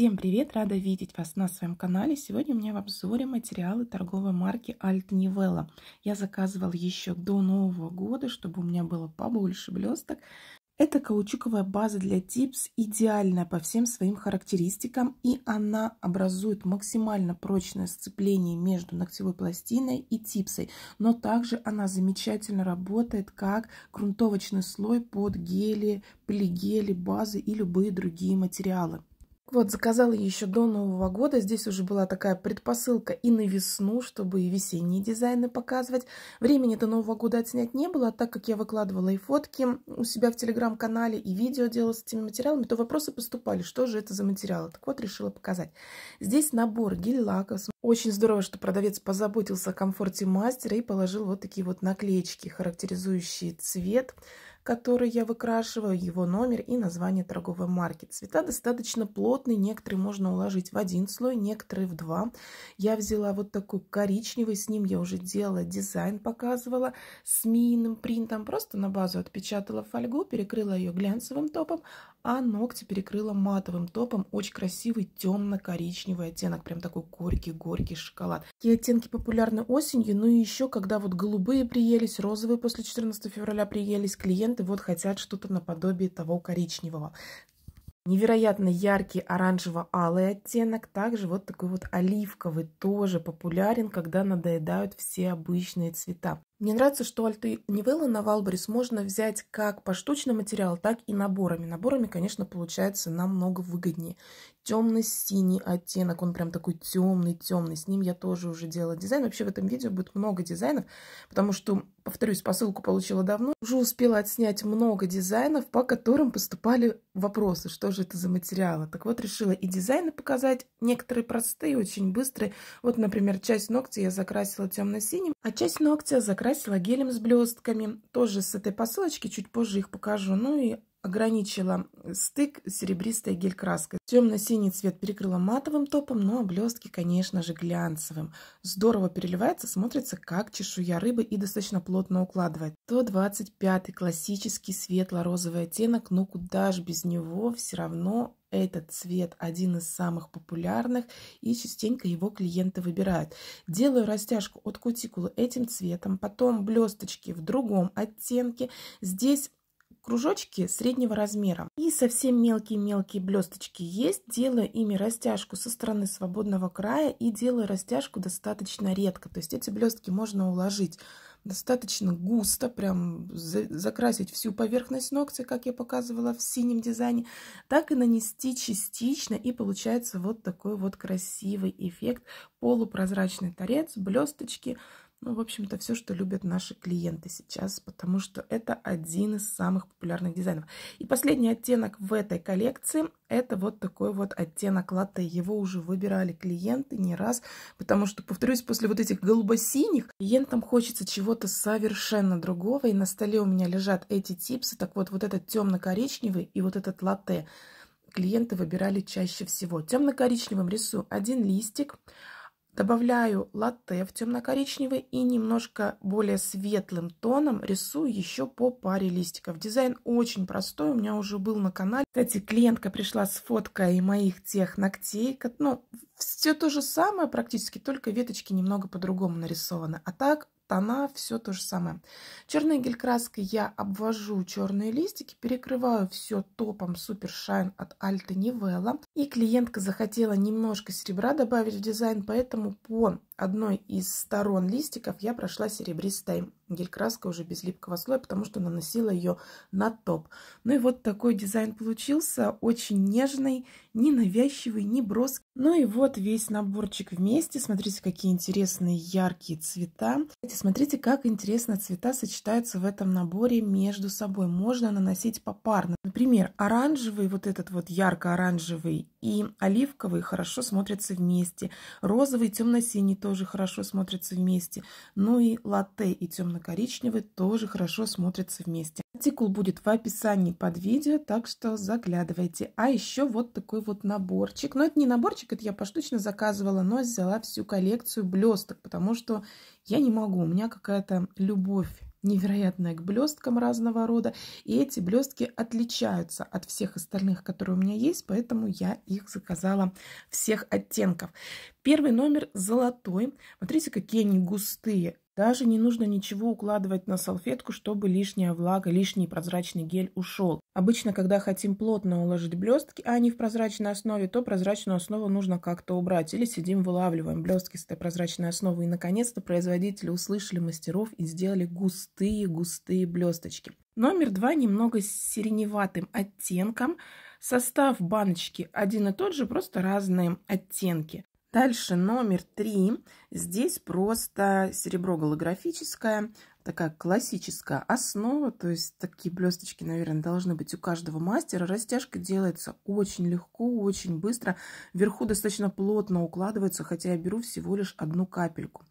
Всем привет! Рада видеть вас на своем канале. Сегодня у меня в обзоре материалы торговой марки Alt Nivella. Я заказывала еще до Нового года, чтобы у меня было побольше блесток. Это каучуковая база для типс, идеальная по всем своим характеристикам, и она образует максимально прочное сцепление между ногтевой пластиной и типсой, но также она замечательно работает как грунтовочный слой под гели, полигели, базы и любые другие материалы. Вот, заказала я еще до Нового года. Здесь уже была такая предпосылка и на весну, чтобы и весенние дизайны показывать. Времени до Нового года отснять не было, а так как я выкладывала и фотки у себя в Телеграм-канале, и видео делала с этими материалами, то вопросы поступали, что же это за материалы. Так вот, решила показать. Здесь набор гель-лаков. Очень здорово, что продавец позаботился о комфорте мастера и положил вот такие вот наклеечки, характеризующие Цвет который я выкрашиваю, его номер и название торговой марки. Цвета достаточно плотные, некоторые можно уложить в один слой, некоторые в два. Я взяла вот такой коричневый, с ним я уже делала дизайн, показывала с мийным принтом. Просто на базу отпечатала фольгу, перекрыла ее глянцевым топом, а ногти перекрыла матовым топом. Очень красивый темно-коричневый оттенок, прям такой горький-горький шоколад. Такие оттенки популярны осенью, ну и еще, когда вот голубые приелись, розовые после 14 февраля приелись, клиент клиенты вот хотят что-то наподобие того коричневого. Невероятно яркий оранжево-алый оттенок, также вот такой вот оливковый, тоже популярен, когда надоедают все обычные цвета. Мне нравится, что альты Нивелла на Валбрис можно взять как поштучный материал, так и наборами. Наборами, конечно, получается намного выгоднее. Темно-синий оттенок, он прям такой темный-темный. С ним я тоже уже делала дизайн. Вообще в этом видео будет много дизайнов, потому что повторюсь, посылку получила давно. Уже успела отснять много дизайнов, по которым поступали вопросы, что же это за материалы. Так вот, решила и дизайны показать, некоторые простые, очень быстрые. Вот, например, часть ногтя я закрасила темно-синим, а часть ногтя закрасила гелем с блестками. Тоже с этой посылочки, чуть позже их покажу. Ну и ограничила э, стык серебристой гель-краской. Темно-синий цвет перекрыла матовым топом, но блестки, конечно же, глянцевым. Здорово переливается, смотрится как чешуя рыбы и достаточно плотно укладывает. 125 классический светло-розовый оттенок, но ну куда же без него, все равно этот цвет один из самых популярных и частенько его клиенты выбирают. Делаю растяжку от кутикулы этим цветом, потом блесточки в другом оттенке. Здесь кружочки среднего размера. И совсем мелкие-мелкие блесточки есть, делаю ими растяжку со стороны свободного края и делаю растяжку достаточно редко. То есть эти блестки можно уложить достаточно густо, прям закрасить всю поверхность ногтя, как я показывала в синем дизайне, так и нанести частично, и получается вот такой вот красивый эффект, полупрозрачный торец, блесточки, ну, в общем-то, все, что любят наши клиенты сейчас, потому что это один из самых популярных дизайнов. И последний оттенок в этой коллекции – это вот такой вот оттенок латте. Его уже выбирали клиенты не раз, потому что, повторюсь, после вот этих голубо-синих клиентам хочется чего-то совершенно другого. И на столе у меня лежат эти типсы. Так вот, вот этот темно-коричневый и вот этот латте клиенты выбирали чаще всего. Темно-коричневым рисую один листик – Добавляю латте в темно-коричневый и немножко более светлым тоном рисую еще по паре листиков. Дизайн очень простой, у меня уже был на канале. Кстати, клиентка пришла с фоткой моих тех ногтей. Ну, все то же самое практически, только веточки немного по-другому нарисованы. А так тона все то же самое. Черной гель-краской я обвожу черные листики, перекрываю все топом Super Shine от Alta Nivella. И клиентка захотела немножко серебра добавить в дизайн, поэтому по одной из сторон листиков я прошла серебристой гель-краской уже без липкого слоя, потому что наносила ее на топ. Ну и вот такой дизайн получился, очень нежный, не навязчивый, не броский. Ну и вот весь наборчик вместе. Смотрите, какие интересные яркие цвета. Смотрите, как интересно цвета сочетаются в этом наборе между собой. Можно наносить попарно. Например, оранжевый, вот этот вот ярко-оранжевый и оливковый хорошо смотрятся вместе. Розовый, темно-синий тоже тоже хорошо смотрятся вместе. Ну и латте и темно-коричневый тоже хорошо смотрятся вместе. Артикул будет в описании под видео, так что заглядывайте. А еще вот такой вот наборчик. Но ну, это не наборчик, это я поштучно заказывала, но взяла всю коллекцию блесток, потому что я не могу, у меня какая-то любовь невероятная к блесткам разного рода. И эти блестки отличаются от всех остальных, которые у меня есть, поэтому я их заказала всех оттенков. Первый номер золотой. Смотрите, какие они густые. Даже не нужно ничего укладывать на салфетку, чтобы лишняя влага, лишний прозрачный гель ушел. Обычно, когда хотим плотно уложить блестки, а они в прозрачной основе, то прозрачную основу нужно как-то убрать. Или сидим, вылавливаем блестки с этой прозрачной основы. И, наконец-то, производители услышали мастеров и сделали густые-густые блесточки. Номер два немного с сиреневатым оттенком. Состав баночки один и тот же, просто разные оттенки. Дальше номер три. Здесь просто серебро голографическое, такая классическая основа, то есть такие блесточки, наверное, должны быть у каждого мастера. Растяжка делается очень легко, очень быстро. Вверху достаточно плотно укладывается, хотя я беру всего лишь одну капельку.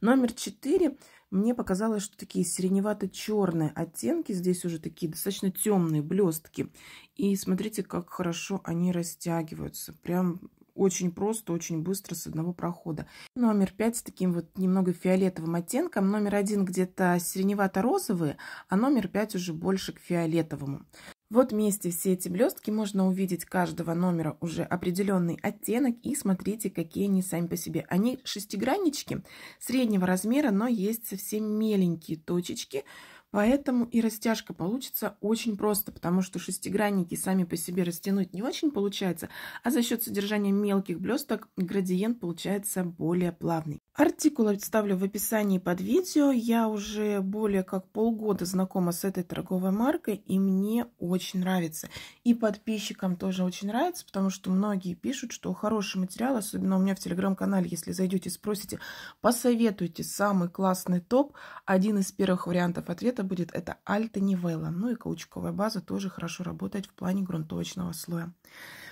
Номер четыре. Мне показалось, что такие сиреневато-черные оттенки, здесь уже такие достаточно темные блестки. И смотрите, как хорошо они растягиваются. Прям очень просто, очень быстро, с одного прохода. Номер 5 с таким вот немного фиолетовым оттенком. Номер один где-то сиреневато-розовый, а номер 5 уже больше к фиолетовому. Вот вместе все эти блестки можно увидеть каждого номера уже определенный оттенок и смотрите, какие они сами по себе. Они шестиграннички среднего размера, но есть совсем меленькие точечки, Поэтому и растяжка получится очень просто, потому что шестигранники сами по себе растянуть не очень получается, а за счет содержания мелких блесток градиент получается более плавный. Артикул оставлю в описании под видео. Я уже более как полгода знакома с этой торговой маркой, и мне очень нравится. И подписчикам тоже очень нравится, потому что многие пишут, что хороший материал, особенно у меня в телеграм-канале, если зайдете и спросите, посоветуйте самый классный топ, один из первых вариантов ответа это будет это Альта Нивелла. Ну и каучуковая база тоже хорошо работает в плане грунточного слоя.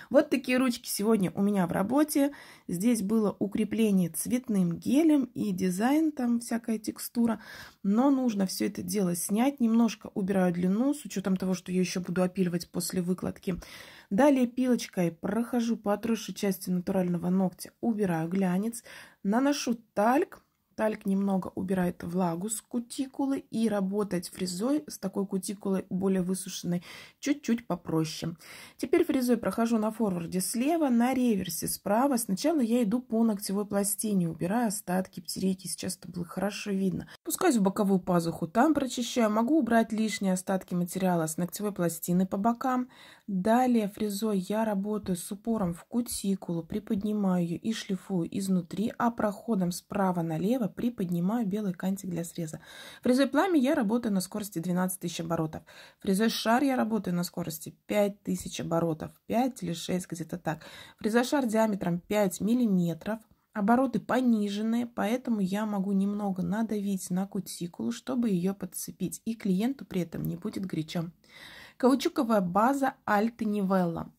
Вот такие ручки сегодня у меня в работе. Здесь было укрепление цветным гелем и дизайн, там всякая текстура. Но нужно все это дело снять. Немножко убираю длину, с учетом того, что я еще буду опиливать после выкладки. Далее пилочкой прохожу по отросшей части натурального ногтя, убираю глянец, наношу тальк Тальк немного убирает влагу с кутикулы и работать фрезой с такой кутикулой более высушенной чуть-чуть попроще. Теперь фрезой прохожу на форварде слева, на реверсе справа. Сначала я иду по ногтевой пластине, убираю остатки птерики. Сейчас это было хорошо видно. Пускаюсь в боковую пазуху, там прочищаю. Могу убрать лишние остатки материала с ногтевой пластины по бокам. Далее фрезой я работаю с упором в кутикулу, приподнимаю ее и шлифую изнутри, а проходом справа налево приподнимаю белый кантик для среза. Фрезой пламя я работаю на скорости 12 тысяч оборотов. Фрезой шар я работаю на скорости 5000 оборотов, 5 или 6, где-то так. Фрезой шар диаметром 5 миллиметров. Обороты пониженные, поэтому я могу немного надавить на кутикулу, чтобы ее подцепить, и клиенту при этом не будет горячо. Каучуковая база Альты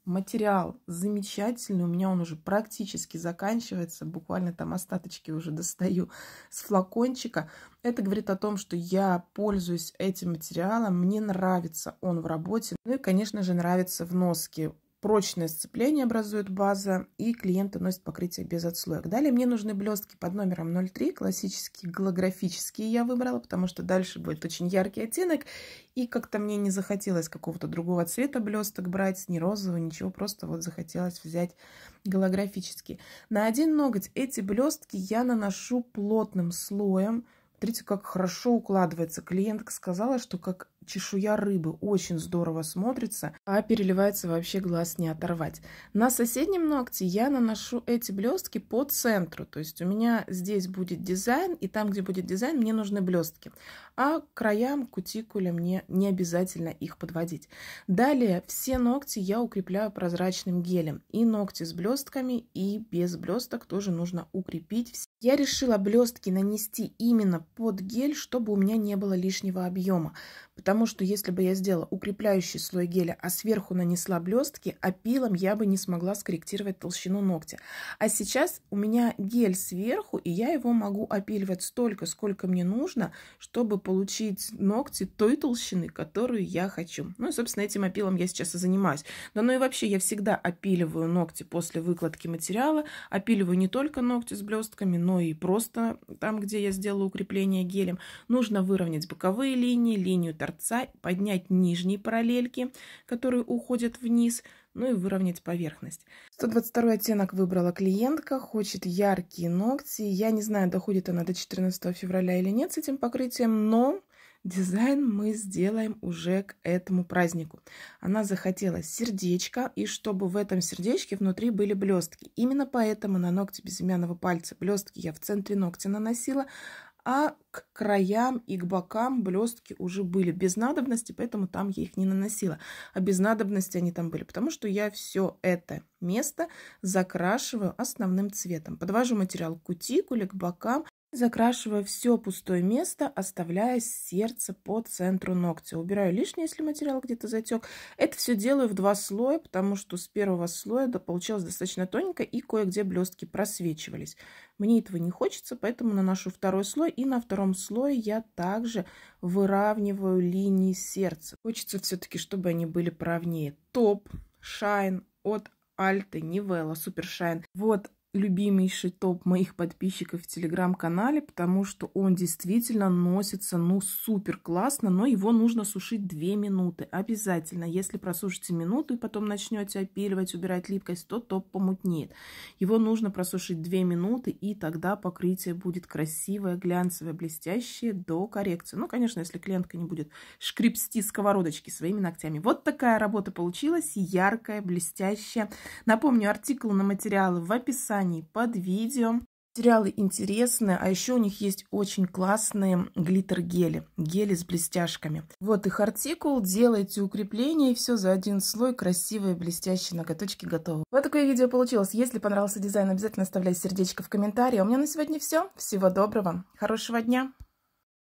Материал замечательный, у меня он уже практически заканчивается, буквально там остаточки уже достаю с флакончика. Это говорит о том, что я пользуюсь этим материалом, мне нравится он в работе, ну и, конечно же, нравится в носке прочное сцепление образует база, и клиенты носят покрытие без отслоек. Далее мне нужны блестки под номером 03, классические голографические я выбрала, потому что дальше будет очень яркий оттенок, и как-то мне не захотелось какого-то другого цвета блесток брать, не розового, ничего, просто вот захотелось взять голографические. На один ноготь эти блестки я наношу плотным слоем, Смотрите, как хорошо укладывается. Клиентка сказала, что как чешуя рыбы очень здорово смотрится, а переливается вообще глаз не оторвать. На соседнем ногте я наношу эти блестки по центру, то есть у меня здесь будет дизайн, и там, где будет дизайн, мне нужны блестки, а к краям, кутикуле мне не обязательно их подводить. Далее все ногти я укрепляю прозрачным гелем, и ногти с блестками, и без блесток тоже нужно укрепить. Я решила блестки нанести именно под гель, чтобы у меня не было лишнего объема, потому Потому что если бы я сделала укрепляющий слой геля, а сверху нанесла блестки, опилом а я бы не смогла скорректировать толщину ногтя. А сейчас у меня гель сверху, и я его могу опиливать столько, сколько мне нужно, чтобы получить ногти той толщины, которую я хочу. Ну и, собственно, этим опилом я сейчас и занимаюсь. Да ну и вообще я всегда опиливаю ногти после выкладки материала. Опиливаю не только ногти с блестками, но и просто там, где я сделала укрепление гелем. Нужно выровнять боковые линии, линию торца конца, поднять нижние параллельки, которые уходят вниз, ну и выровнять поверхность. 122 оттенок выбрала клиентка, хочет яркие ногти. Я не знаю, доходит она до 14 февраля или нет с этим покрытием, но дизайн мы сделаем уже к этому празднику. Она захотела сердечко, и чтобы в этом сердечке внутри были блестки. Именно поэтому на ногти безымянного пальца блестки я в центре ногтя наносила, а к краям и к бокам блестки уже были без надобности, поэтому там я их не наносила. А без надобности они там были, потому что я все это место закрашиваю основным цветом. Подвожу материал к кутикуле, к бокам, Закрашиваю все пустое место, оставляя сердце по центру ногтя. Убираю лишнее, если материал где-то затек. Это все делаю в два слоя, потому что с первого слоя да, получилось достаточно тоненько и кое-где блестки просвечивались. Мне этого не хочется, поэтому наношу второй слой. И на втором слое я также выравниваю линии сердца. Хочется все-таки, чтобы они были правнее. Топ, шайн от Альты Нивелла Супершайн. Вот любимейший топ моих подписчиков в телеграм-канале, потому что он действительно носится, ну, супер классно, но его нужно сушить 2 минуты обязательно. Если просушите минуту и потом начнете опиливать, убирать липкость, то топ помутнеет. Его нужно просушить 2 минуты, и тогда покрытие будет красивое, глянцевое, блестящее до коррекции. Ну, конечно, если клиентка не будет шкрипсти сковородочки своими ногтями. Вот такая работа получилась, яркая, блестящая. Напомню, артикул на материалы в описании описании под видео. Материалы интересные, а еще у них есть очень классные глиттер-гели, гели с блестяшками. Вот их артикул, делайте укрепление, и все за один слой, красивые блестящие ноготочки готовы. Вот такое видео получилось. Если понравился дизайн, обязательно оставляй сердечко в комментарии. А у меня на сегодня все. Всего доброго, хорошего дня!